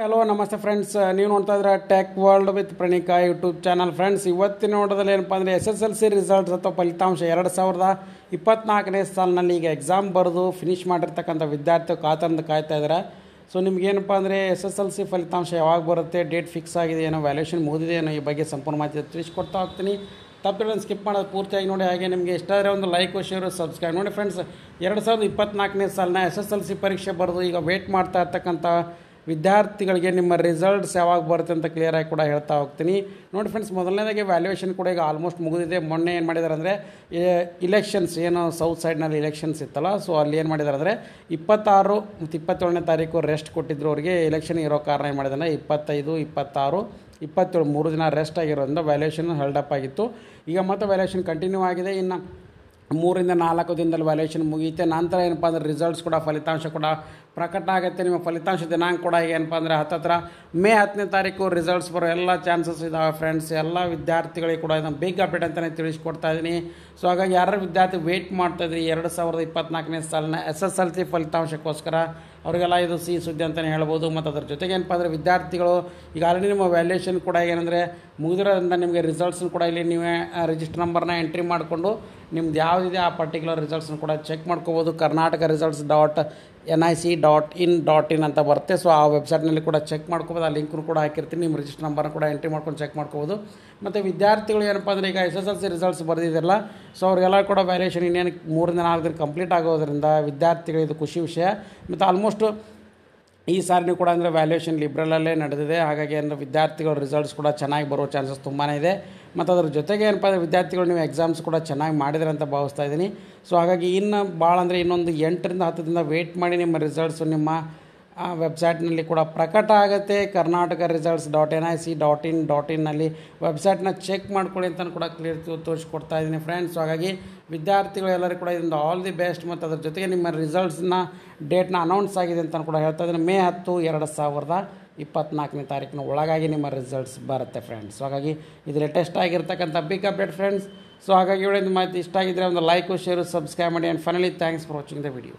hello ನಮಸ್ತೆ friends ನೀವು ನೋಡ್ತಾ ಇದ್ರೆ tech world with Pranika YouTube channel friends ಇವತ್ತಿನ ನೋಡೋದಲ್ಲಿ ಏನಪ್ಪ ಅಂದರೆ S S L C results ಅಥವಾ ಫಲಿತಾಂಶ ಎರಡು ಸಾವಿರದ ಇಪ್ಪತ್ನಾಲ್ಕನೇ ಸಾಲಿನಲ್ಲಿ ಈಗ ಎಕ್ಸಾಮ್ ಬರೆದು ಫಿನಿಷ್ ಮಾಡಿರ್ತಕ್ಕಂಥ ವಿದ್ಯಾರ್ಥಿ ಕಾತಂದು ಕಾಯ್ತಾ ಇದ್ದಾರೆ ಸೊ ನಿಮಗೇನಪ್ಪ ಅಂದರೆ ಎಸ್ ಎಸ್ ಎಲ್ ಸಿ ಫಲಿತಾಂಶ ಯಾವಾಗ ಬರುತ್ತೆ ಡೇಟ್ ಫಿಕ್ಸ್ ಆಗಿದೆ ಏನೋ ವ್ಯಾಲ್ಯೂಷನ್ ಮುಗಿದಿದೆ ಏನೋ ಈ ಬಗ್ಗೆ ಸಂಪೂರ್ಣ ಮಾಹಿತಿ ತಿಳಿಸ್ಕೊಡ್ತಾ ಹೋಗ್ತೀನಿ ತಪ್ಪು ಸ್ಕಿಪ್ ಮಾಡೋದು ಪೂರ್ತಿಯಾಗಿ ನೋಡಿ ಹಾಗೆ ನಿಮಗೆ ಆದರೆ ಒಂದು ಲೈಕ್ ಶೇರು ಸಬ್ಸ್ಕ್ರೈಬ್ ನೋಡಿ ಫ್ರೆಂಡ್ಸ್ ಎರಡು ಸಾವಿರದ ಇಪ್ಪತ್ನಾಲ್ಕನೇ ಸಾಲಿನ ಎಸ್ ಎಸ್ ಎಲ್ ಸಿ ಪರೀಕ್ಷೆ ಬರೆದು ಈಗ ವೇಟ್ ಮಾಡ್ತಾ ಇರ್ತಕ್ಕಂಥ ವಿದ್ಯಾರ್ಥಿಗಳಿಗೆ ನಿಮ್ಮ ರಿಸಲ್ಟ್ಸ್ ಯಾವಾಗ ಬರುತ್ತೆ ಅಂತ ಕ್ಲಿಯರಾಗಿ ಕೂಡ ಹೇಳ್ತಾ ಹೋಗ್ತೀನಿ ನೋಡಿ ಫ್ರೆಂಡ್ಸ್ ಮೊದಲನೇದಾಗಿ ವ್ಯಾಲ್ಯೂಯೇಷನ್ ಕೂಡ ಈಗ ಆಲ್ಮೋಸ್ಟ್ ಮುಗಿದಿದೆ ಮೊನ್ನೆ ಏನು ಮಾಡಿದ್ದಾರೆ ಅಂದರೆ ಇಲೆಕ್ಷನ್ಸ್ ಏನು ಸೌತ್ ಸೈಡ್ನಲ್ಲಿ ಇಲೆಕ್ಷನ್ಸ್ ಇತ್ತಲ್ಲ ಸೊ ಅಲ್ಲಿ ಏನು ಮಾಡಿದ್ದಾರೆ ಅಂದರೆ ಇಪ್ಪತ್ತಾರು ಮತ್ತು ಇಪ್ಪತ್ತೇಳನೇ ತಾರೀಕು ರೆಸ್ಟ್ ಕೊಟ್ಟಿದ್ರು ಅವರಿಗೆ ಎಲೆಕ್ಷನ್ ಇರೋ ಕಾರಣ ಏನು ಮಾಡಿದಾರೆ ಇಪ್ಪತ್ತೈದು ಇಪ್ಪತ್ತಾರು ಇಪ್ಪತ್ತೇಳು ಮೂರು ದಿನ ರೆಸ್ಟ್ ಆಗಿರೋದ್ರಿಂದ ವ್ಯಾಲ್ಯೂಯೇಷನ್ ಅಪ್ ಆಗಿತ್ತು ಈಗ ಮತ್ತೆ ವ್ಯಾಲ್ಯೂಯೇಷನ್ ಕಂಟಿನ್ಯೂ ಆಗಿದೆ ಇನ್ನು ಮೂರಿಂದ ನಾಲ್ಕು ದಿನದಲ್ಲಿ ವ್ಯಾಲ್ಯೂಯೇಷನ್ ಮುಗಿಯುತ್ತೆ ನಂತರ ಏನಪ್ಪ ಅಂದರೆ ರಿಸಲ್ಟ್ಸ್ ಕೂಡ ಫಲಿತಾಂಶ ಕೂಡ ಪ್ರಕಟ ಆಗುತ್ತೆ ನಿಮ್ಮ ಫಲಿತಾಂಶ ದಿನಾಂಕ ಕೂಡ ಏನಪ್ಪ ಅಂದರೆ ಹತ್ತತ್ರ ಮೇ ಹತ್ತನೇ ತಾರೀಕು ರಿಸಲ್ಟ್ಸ್ ಬರೋ ಎಲ್ಲ ಚಾನ್ಸಸ್ ಇದ್ದಾವೆ ಫ್ರೆಂಡ್ಸ್ ಎಲ್ಲ ವಿದ್ಯಾರ್ಥಿಗಳಿಗೆ ಕೂಡ ಇದನ್ನು ಬಿಗ್ ಅಪ್ಡೇಟ್ ಅಂತಲೇ ತಿಳಿಸ್ಕೊಡ್ತಾ ಇದ್ದೀನಿ ಸೊ ಹಾಗಾಗಿ ಯಾರು ವಿದ್ಯಾರ್ಥಿ ವೆಯ್ಟ್ ಮಾಡ್ತಾ ಎರಡು ಸಾವಿರದ ಇಪ್ಪತ್ನಾಲ್ಕನೇ ಸಾಲಿನ ಎಸ್ ಎಸ್ ಎಲ್ ಸಿ ಫಲಿತಾಂಶಕ್ಕೋಸ್ಕರ ಅವರಿಗೆಲ್ಲ ಇದು ಸಿ ಸುದ್ದಿ ಅಂತಲೇ ಹೇಳ್ಬೋದು ಮತ್ತು ಅದ್ರ ಜೊತೆಗೆ ಏನಪ್ಪ ಅಂದರೆ ವಿದ್ಯಾರ್ಥಿಗಳು ಈಗ ಆಲ್ರೆಡಿ ನಿಮ್ಮ ವ್ಯಾಲ್ಯೂಯೇಷನ್ ಕೂಡ ಏನಂದರೆ ಮುಗಿದಿರೋದ್ರಿಂದ ನಿಮಗೆ ರಿಸಲ್ಟ್ಸ್ನ ಕೂಡ ಇಲ್ಲಿ ನೀವೇ ರಿಜಿಸ್ಟರ್ ನಂಬರ್ನ ಎಂಟ್ರಿ ಮಾಡಿಕೊಂಡು ನಿಮ್ದು ಯಾವುದಿದೆ ಆ ಪರ್ಟಿಕ್ಯುಲರ್ ರಿಸಲ್ಟ್ಸ್ನ ಕೂಡ ಚೆಕ್ ಮಾಡ್ಕೋಬೋದು Karnataka results dot N I C dot in dot in ಅಂತ ಬರುತ್ತೆ ಸೊ ಆ ವೆಬ್ಸೈಟ್ನಲ್ಲಿ ಕೂಡ ಚೆಕ್ ಮಾಡ್ಕೋಬೋದು ಆ ಲಿಂಕ್ನು ಕೂಡ ಹಾಕಿರ್ತೀನಿ ನಿಮ್ಮ ರಿಜಿಸ್ಟರ್ ನಂಬರ್ನ ಕೂಡ ಎಂಟ್ರಿ ಮಾಡ್ಕೊಂಡು ಚೆಕ್ ಮಾಡ್ಕೋಬೋದು ಮತ್ತು ವಿದ್ಯಾರ್ಥಿಗಳು ಏನಪ್ಪ ಅಂದರೆ ಈಗ S S L C results ಬರೆದಿದ್ದಿರಲ್ಲ ಸೊ ಅವ್ರಿಗೆಲ್ಲ ಕೂಡ ವ್ಯಾಲ್ಯೂಷನ್ ಇನ್ನೇನು ಮೂರಿಂದ ನಾಲ್ಕು ದಿನ ಕಂಪ್ಲೀಟ್ ಆಗೋದ್ರಿಂದ ವಿದ್ಯಾರ್ಥಿಗಳಿದು ಖುಷಿ ವಿಷಯ ಮತ್ತು ಆಲ್ಮೋಸ್ಟ್ ಈ ಸಾರಿನೂ ಕೂಡ ಅಂದರೆ ವ್ಯಾಲ್ಯೂಯೇಷನ್ ಲಿಬ್ರಲಲ್ಲೇ ನಡೆದಿದೆ ಹಾಗಾಗಿ ಅಂದರೆ ವಿದ್ಯಾರ್ಥಿಗಳ ರಿಸಲ್ಟ್ಸ್ ಕೂಡ ಚೆನ್ನಾಗಿ ಬರೋ ಚಾನ್ಸಸ್ ತುಂಬಾ ಇದೆ ಮತ್ತು ಅದ್ರ ಜೊತೆಗೆ ಏನಪ್ಪ ಅಂದರೆ ವಿದ್ಯಾರ್ಥಿಗಳು ನೀವು ಎಕ್ಸಾಮ್ಸ್ ಕೂಡ ಚೆನ್ನಾಗಿ ಮಾಡಿದ್ರೆ ಅಂತ ಭಾವಿಸ್ತಾ ಇದ್ದೀನಿ ಸೊ ಹಾಗಾಗಿ ಇನ್ನು ಭಾಳ ಅಂದರೆ ಇನ್ನೊಂದು ಎಂಟರಿಂದ ಹತ್ತು ದಿನ ವೆಯ್ಟ್ ಮಾಡಿ ನಿಮ್ಮ ರಿಸಲ್ಟ್ಸು ನಿಮ್ಮ ಆ ವೆಬ್ಸೈಟ್ನಲ್ಲಿ ಕೂಡ ಪ್ರಕಟ ಆಗುತ್ತೆ Karnataka results dot N I C dot in dot ಇನ್ನಲ್ಲಿ ವೆಬ್ಸೈಟ್ನ ಚೆಕ್ ಮಾಡ್ಕೊಳ್ಳಿ ಅಂತ ಕೂಡ ಕ್ಲಿಯರ್ ತೋರಿಸ್ಕೊಡ್ತಾ ಇದ್ದೀನಿ ಫ್ರೆಂಡ್ಸ್ ಹಾಗಾಗಿ ವಿದ್ಯಾರ್ಥಿಗಳು ಎಲ್ಲರೂ ಕೂಡ ಇದರಿಂದ ಆಲ್ ದಿ ಬೆಸ್ಟ್ ಮತ್ತು ಅದ್ರ ಜೊತೆಗೆ ನಿಮ್ಮ ರಿಸಲ್ಟ್ಸ್ನ ಡೇಟ್ನ ಅನೌನ್ಸ್ ಆಗಿದೆ ಅಂತ ಕೂಡ ಹೇಳ್ತಾ ಇದ್ದೀನಿ ಮೇ ಹತ್ತು ಎರಡು ಸಾವಿರದ ಇಪ್ಪತ್ನಾಲ್ಕನೇ ತಾರೀಕಿನ ಒಳಗಾಗಿ ನಿಮ್ಮ ರಿಸಲ್ಟ್ಸ್ ಬರುತ್ತೆ ಫ್ರೆಂಡ್ಸ್ ಸೊ ಹಾಗಾಗಿ ಇದು ಲೇಟೆಸ್ಟ್ ಆಗಿರ್ತಕ್ಕಂಥ ಬಿಗ್ ಅಪ್ಡೇಟ್ ಫ್ರೆಂಡ್ಸ್ ಸೊ ಹಾಗಾಗಿ ಒಳ್ಳೆಯದು ಮಾಹಿತಿ ಇಷ್ಟ ಆಗಿದ್ದರೆ ಒಂದು ಲೈಕು ಶೇರು ಸಬ್ಸ್ಕ್ರೈಬ್ ಮಾಡಿ and finally thanks for watching the video